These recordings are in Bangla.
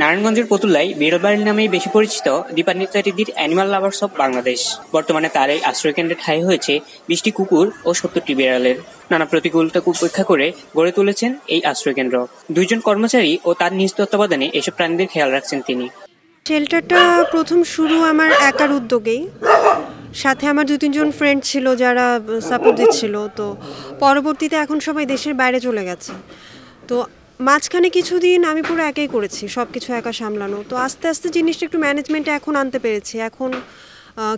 নারায়ণগঞ্জের পতুল্লায় বীরবাড়ি নামেই বেশি পরিচিত দীপান্বিতা দিদির অ্যানিমাল লাভার্স অব বাংলাদেশ বর্তমানে তার এই আশ্রয়কেন্দ্রে ঠাঁই হয়েছে বিশটি কুকুর ও সত্তরটি বিড়ালের নানা প্রতিকূলতা উপেক্ষা করে গড়ে তুলেছেন এই আশ্রয়কেন্দ্র দুইজন কর্মচারী ও তার নিজ তত্ত্বাবধানে এসব প্রাণীদের খেয়াল রাখছেন তিনি শেল্টারটা প্রথম শুরু আমার একার উদ্যোগেই সাথে আমার দু তিনজন ফ্রেন্ড ছিল যারা সাপোর্ট uh, দিচ্ছিল তো পরবর্তীতে এখন সবাই দেশের বাইরে চলে গেছে তো মাঝখানে কিছুদিন আমি পুরো একাই করেছি সব কিছু একা সামলানো তো আস্তে আস্তে জিনিসটা একটু ম্যানেজমেন্টে এখন আনতে পেরেছি এখন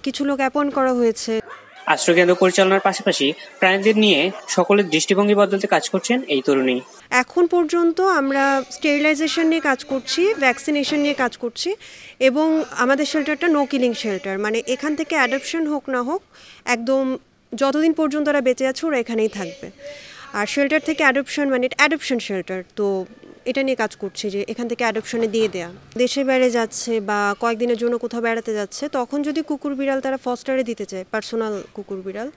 কিছু লোক অ্যাপয়েন্ট করা হয়েছে আশ্রয়কেন্দ্র পরিচালনার পাশাপাশি প্রাণীদের নিয়ে সকলের দৃষ্টিভঙ্গি বদলতে কাজ করছেন এই তরুণী এখন পর্যন্ত আমরা স্টেরিলাইজেশন নিয়ে কাজ করছি ভ্যাকসিনেশন নিয়ে কাজ করছি এবং আমাদের শেল্টারটা নো কিলিং শেল্টার মানে এখান থেকে অ্যাডাপশন হোক না হোক একদম যতদিন পর্যন্ত ওরা বেঁচে আছে ওরা এখানেই থাকবে আর শেল্টার থেকে অ্যাডপশন মানে অ্যাডপশন শেল্টার তো এটা নিয়ে কাজ করছে যে এখান থেকে অ্যাডপশনে দিয়ে দেয়া দেশে বাইরে যাচ্ছে বা কয়েকদিনের জন্য কোথাও বেড়াতে যাচ্ছে তখন যদি কুকুর বিড়াল তারা ফস্টারে দিতে চায় পার্সোনাল কুকুর বিড়াল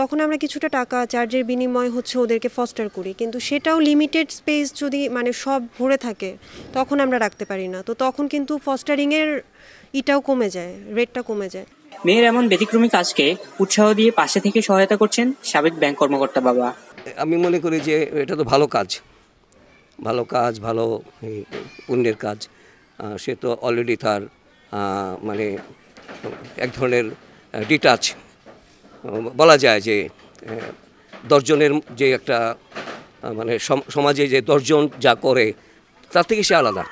তখন আমরা কিছুটা টাকা চার্জের বিনিময় হচ্ছে ওদেরকে ফস্টার করি কিন্তু সেটাও লিমিটেড স্পেস যদি মানে সব ভরে থাকে তখন আমরা রাখতে পারি না তো তখন কিন্তু ফস্টারিংয়ের ইটাও কমে যায় রেটটা কমে যায় মেয়ের এমন ব্যতিক্রমী কাজকে উৎসাহ দিয়ে পাশে থেকে সহায়তা করছেন সাবেক ব্যাংক কর্মকর্তা বাবা আমি মনে করি যে এটা তো ভালো কাজ ভালো কাজ ভালো পুণ্যের কাজ সে তো অলরেডি তার মানে এক ধরনের ডিটাচ বলা যায় যে দশজনের যে একটা মানে সমাজে যে দশজন যা করে তার থেকে সে আলাদা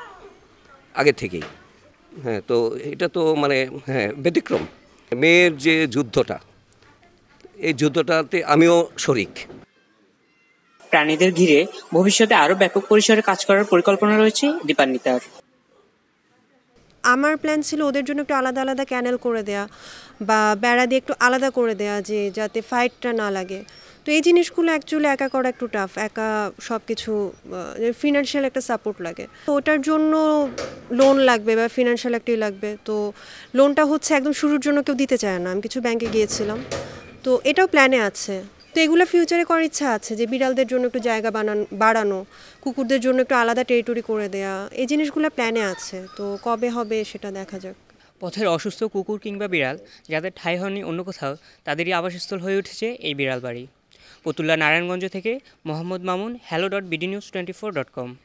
আগে থেকেই হ্যাঁ তো এটা তো মানে হ্যাঁ ব্যতিক্রম মেয়ের যে যুদ্ধটা এই যুদ্ধটাতে আমিও শরিক প্রাণীদের ঘিরে ভবিষ্যতে আরও ব্যাপক পরিসরে কাজ করার পরিকল্পনা রয়েছে দীপান্বিতার আমার প্ল্যান ছিল ওদের জন্য একটু আলাদা আলাদা ক্যানেল করে দেয়া বা বেড়া দিয়ে একটু আলাদা করে দেয়া যে যাতে ফাইটটা না লাগে তো এই জিনিসগুলো অ্যাকচুয়ালি একা করা একটু টাফ একা সব কিছু ফিনান্সিয়াল একটা সাপোর্ট লাগে তো ওটার জন্য লোন লাগবে বা ফিনান্সিয়াল একটি লাগবে তো লোনটা হচ্ছে একদম শুরুর জন্য কেউ দিতে চায় না আমি কিছু ব্যাংকে গিয়েছিলাম তো এটাও প্ল্যানে আছে তো এগুলো ফিউচারে করার ইচ্ছা আছে যে বিড়ালদের জন্য একটু জায়গা বানান বাড়ানো কুকুরদের জন্য একটু আলাদা টেরিটরি করে দেয়া এই জিনিসগুলো প্ল্যানে আছে তো কবে হবে সেটা দেখা যাক পথের অসুস্থ কুকুর কিংবা বিড়াল যাদের ঠাঁই হয়নি অন্য কোথাও তাদেরই আবাসস্থল হয়ে উঠেছে এই বিড়াল বাড়ি পতুল্লা নারায়ণগঞ্জ থেকে Mohammad Mamun hello dot BD news twenty four dot কম